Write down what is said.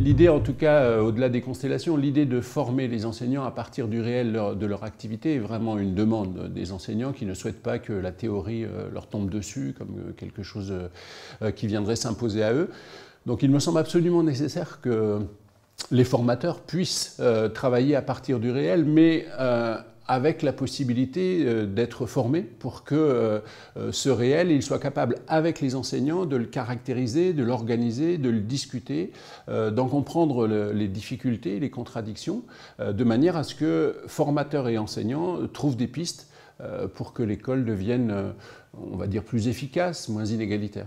l'idée, en tout cas, euh, au-delà des constellations, l'idée de former les enseignants à partir du réel de leur activité est vraiment une demande des enseignants qui ne souhaitent pas que la théorie euh, leur tombe dessus comme euh, quelque chose qui viendrait s'imposer à eux. Donc il me semble absolument nécessaire que les formateurs puissent travailler à partir du réel, mais avec la possibilité euh, d'être formé pour que euh, euh, ce réel, il soit capable, avec les enseignants, de le caractériser, de l'organiser, de le discuter, d'en comprendre les difficultés, les contradictions, de manière à ce que formateurs et enseignants trouvent des pistes pour que l'école devienne, on va dire, plus efficace, moins inégalitaire.